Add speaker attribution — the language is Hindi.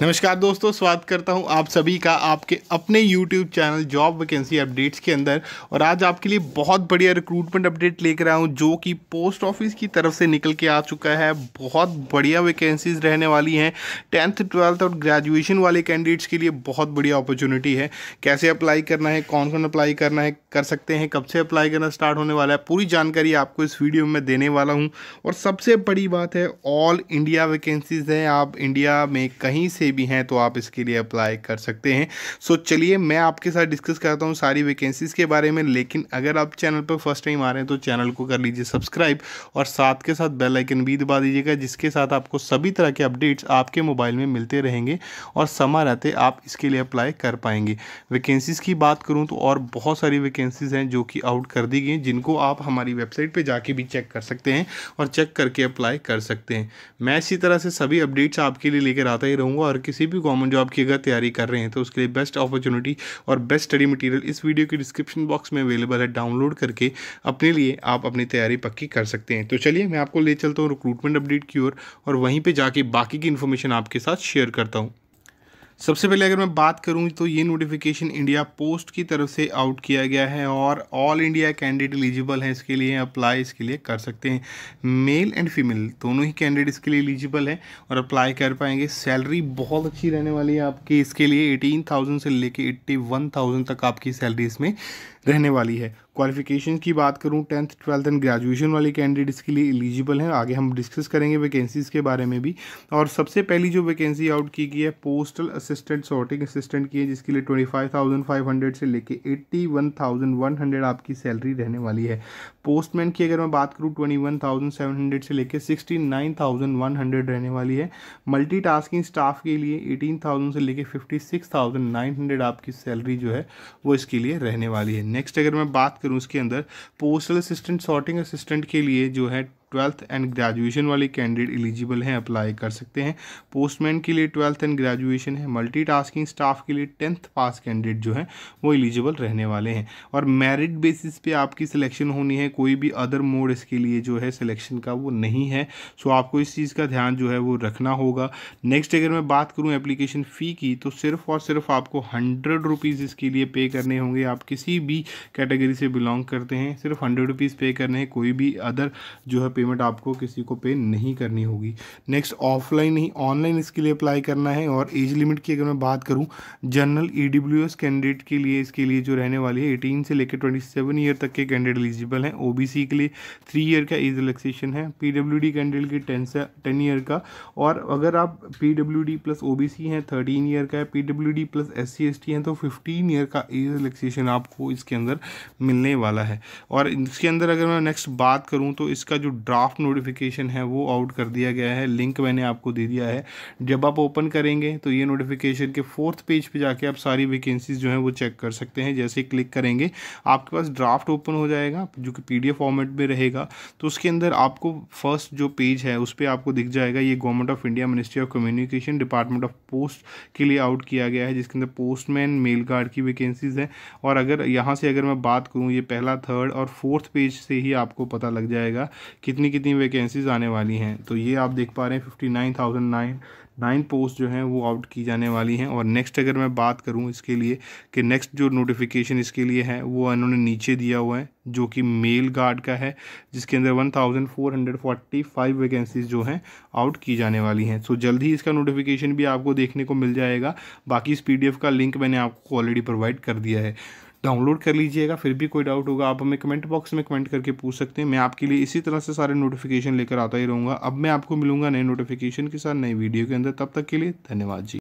Speaker 1: नमस्कार दोस्तों स्वागत करता हूं आप सभी का आपके अपने YouTube channel job vacancy updates के अंदर और आज आपके लिए बहुत बढ़िया रिक्रूटमेंट अपडेट लेकर आया हूं जो कि पोस्ट ऑफिस की तरफ से निकल के आ चुका है बहुत बढ़िया वैकेंसीज रहने वाली हैं टेंथ ट्वेल्थ और ग्रेजुएशन वाले कैंडिडेट्स के लिए बहुत बढ़िया अपॉर्चुनिटी है कैसे अप्लाई करना है कौन कौन अप्लाई करना है कर सकते हैं कब से अप्लाई करना स्टार्ट होने वाला है पूरी जानकारी आपको इस वीडियो में देने वाला हूँ और सबसे बड़ी बात है ऑल इंडिया वैकेंसीज़ हैं आप इंडिया में कहीं से से भी हैं तो आप इसके लिए अप्लाई कर सकते हैं सो चलिए मैं आपके साथ डिस्कस करता हूँ सारी वैकेंसीज़ के बारे में लेकिन अगर आप चैनल पर फर्स्ट टाइम आ रहे हैं तो चैनल को कर लीजिए सब्सक्राइब और साथ के साथ बेल आइकन भी दबा दीजिएगा जिसके साथ आपको सभी तरह के अपडेट्स आपके मोबाइल में मिलते रहेंगे और समा रहते आप इसके लिए अप्लाई कर पाएंगे वैकेंसीज़ की बात करूँ तो और बहुत सारी वैकेंसीज़ हैं जो कि आउट कर दी गई जिनको आप हमारी वेबसाइट पर जाके भी चेक कर सकते हैं और चेक करके अप्लाई कर सकते हैं मैं इसी तरह से सभी अपडेट्स आपके लिए लेकर आता ही रहूँगा और और किसी भी गवर्नमेंट जॉब की अगर तैयारी कर रहे हैं तो उसके लिए बेस्ट अपॉर्चुनिटी और बेस्ट स्टडी मटेरियल इस वीडियो के डिस्क्रिप्शन बॉक्स में अवेलेबल है डाउनलोड करके अपने लिए आप अपनी तैयारी पक्की कर सकते हैं तो चलिए मैं आपको ले चलता हूँ रिक्रूटमेंट अपडेट की ओर और, और वहीं पर जाके बाकी की इन्फॉर्मेशन आपके साथ शेयर करता हूँ सबसे पहले अगर मैं बात करूँ तो ये नोटिफिकेशन इंडिया पोस्ट की तरफ से आउट किया गया है और ऑल इंडिया कैंडिडेट एलिजिबल हैं इसके लिए अप्लाई इसके लिए कर सकते हैं मेल एंड फीमेल दोनों ही कैंडिडेट इसके लिए एलिजिबल है और अप्लाई कर पाएंगे सैलरी बहुत अच्छी रहने वाली है आपकी इसके लिए एटीन थाउजेंड से लेके एट्टी वन थाउजेंड तक आपकी सैलरी इसमें रहने वाली है क्वालिफिकेशन की बात करूँ टेंथ ट्वेल्थ एंड ग्रेजुएशन वाले कैंडिडेट इसके लिए एलिजिबल हैं आगे हम डिस्कस करेंगे वैकेंसीज़ के बारे में भी और सबसे पहली जो वैकेंसी आउट की गई है पोस्टल असिस्टेंट सॉर्टिंग असिस्टेंट की है जिसके लिए twenty five thousand five hundred से लेके eighty one thousand one hundred आपकी सैलरी रहने वाली है पोस्टमैन की अगर मैं बात करूँ twenty one thousand seven hundred से लेके sixty nine thousand one hundred रहने वाली है मल्टी टास्किंग स्टाफ के लिए एटीन थाउजेंड से लेके fifty six thousand nine hundred आपकी सैलरी जो है वो इसके लिए रहने वाली है नेक्स्ट अगर मैं बात करूँ इसके अंदर पोस्टल असिस्टेंट सॉर्टिंग असिस्टेंट के लिए जो है ट्वेल्थ एंड ग्रेजुएशन वाले कैंडिडेट एलिजिबल हैं अप्लाई कर सकते हैं पोस्टमैन के लिए ट्वेल्थ एंड ग्रेजुएशन है मल्टी स्टाफ के लिए टेंथ पास कैंडिडेट जो है वो एलिजिबल रहने वाले हैं और मेरिट बेसिस पे आपकी सिलेक्शन होनी है कोई भी अदर मोड इसके लिए जो है सिलेक्शन का वो नहीं है सो आपको इस चीज़ का ध्यान जो है वो रखना होगा नेक्स्ट अगर मैं बात करूँ एप्लीकेशन फ़ी की तो सिर्फ और सिर्फ आपको हंड्रेड रुपीज़ इसके लिए पे करने होंगे आप किसी भी कैटेगरी से बिलोंग करते हैं सिर्फ हंड्रेड रुपीज़ पे करने हैं कोई भी अदर जो है पेमेंट आपको किसी को पे नहीं करनी होगी नेक्स्ट ऑफलाइन ही ऑनलाइन इसके लिए अप्लाई करना है और एज लिमिट की अगर मैं बात करूँ जनरल ई कैंडिडेट के लिए इसके लिए जो रहने वाली है एटीन से लेकर ट्वेंटी सेवन ईयर तक के कैंडिडेट एलिजिबल हैं ओ के लिए थ्री ईयर का एज रिलेक्सेशन है पी कैंडिडेट के टेन से टेन ईयर का और अगर आप पी प्लस ओ हैं थर्टीन ईयर का है पी प्लस एस सी हैं तो फिफ्टीन ईयर का एज रिलेक्सेशन आपको इसके अंदर मिलने वाला है और इसके अंदर अगर मैं नेक्स्ट बात करूँ तो इसका जो ड्राफ्ट नोटिफिकेशन है वो आउट कर दिया गया है लिंक मैंने आपको दे दिया है जब आप ओपन करेंगे तो ये नोटिफिकेशन के फोर्थ पेज पे जाके आप सारी वैकेंसीज जो हैं वो चेक कर सकते हैं जैसे ही क्लिक करेंगे आपके पास ड्राफ्ट ओपन हो जाएगा जो कि पी फॉर्मेट में रहेगा तो उसके अंदर आपको फर्स्ट जो पेज है उस पर आपको दिख जाएगा ये government of India ministry of communication department of post के लिए आउट किया गया है जिसके अंदर पोस्टमैन मेल गार्ड की वैकेंसीज़ हैं और अगर यहाँ से अगर मैं बात करूँ ये पहला थर्ड और फोर्थ पेज से ही आपको पता लग जाएगा कि कितनी कितनी वैकेंसीज़ आने वाली हैं तो ये आप देख पा रहे हैं fifty nine thousand nine nine post जो हैं वो आउट की जाने वाली हैं और नेक्स्ट अगर मैं बात करूं इसके लिए कि नेक्स्ट जो नोटिफिकेशन इसके लिए है वो इन्होंने नीचे दिया हुआ है जो कि मेल गार्ड का है जिसके अंदर one thousand four hundred forty five vacancies जो हैं आउट की जाने वाली हैं सो so, जल्द ही इसका नोटिफिकेशन भी आपको देखने को मिल जाएगा बाकी इस पी का लिंक मैंने आपको ऑलरेडी प्रोवाइड कर दिया है डाउनलोड कर लीजिएगा फिर भी कोई डाउट होगा आप हमें कमेंट बॉक्स में कमेंट करके पूछ सकते हैं मैं आपके लिए इसी तरह से सारे नोटिफिकेशन लेकर आता ही रहूँगा अब मैं आपको मिलूंगा नए नोटिफिकेशन के साथ नई वीडियो के अंदर तब तक के लिए धन्यवाद जी